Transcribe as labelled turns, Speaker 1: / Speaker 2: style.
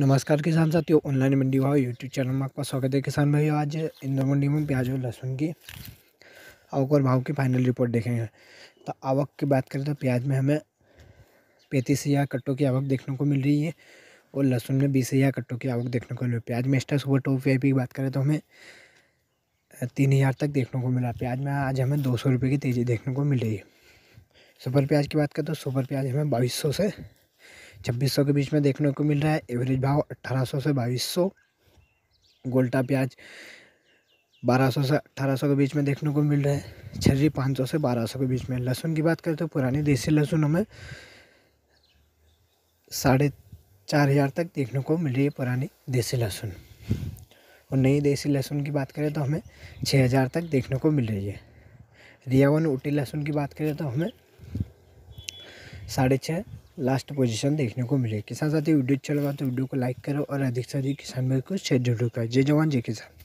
Speaker 1: नमस्कार किसान साथियों ऑनलाइन मंडी भाव यूट्यूब चैनल में आपका स्वागत है किसान भाई आज इंदौर मंडी में प्याज और लहसुन की आवक और भाव की फाइनल रिपोर्ट देखेंगे तो आवक की बात करें तो प्याज में हमें पैंतीस हज़ार कट्टों की आवक देखने को मिल रही है और लहसुन में बीस हज़ार कट्टों की आवक देखने को मिल रही है प्याज में एक्स्ट्रा सुबह टॉप वी की बात करें तो हमें तीन हज़ार तक देखने को मिला प्याज में आज हमें दो सौ रुपये की तेज़ी देखने को मिल रही है सुपर प्याज की बात करें तो सुपर प्याज हमें बाईस सौ से छब्बीस के बीच में देखने को मिल रहा है एवरेज भाव अट्ठारह से बाईस गोल्टा प्याज 1200 से 1800 के बीच में देखने को मिल रहा है छर्री 500 से 1200 के बीच में लहसुन की बात करें तो पुराने देसी लहसुन हमें साढ़े चार हज़ार तक देखने को मिल रही है पुरानी देसी लहसुन और नई देसी लहसुन की बात करें तो हमें छः हज़ार तक देखने को मिल रही है रियावन ऊटी लहसुन की बात करें तो हमें साढ़े छः लास्ट पोजीशन देखने को मिले किसान साथ साथ वीडियो अच्छा लगा तो वीडियो को लाइक करो और अधिक से अधिक किसान भाई को शेयर जरूर करो जय जवान जय किसान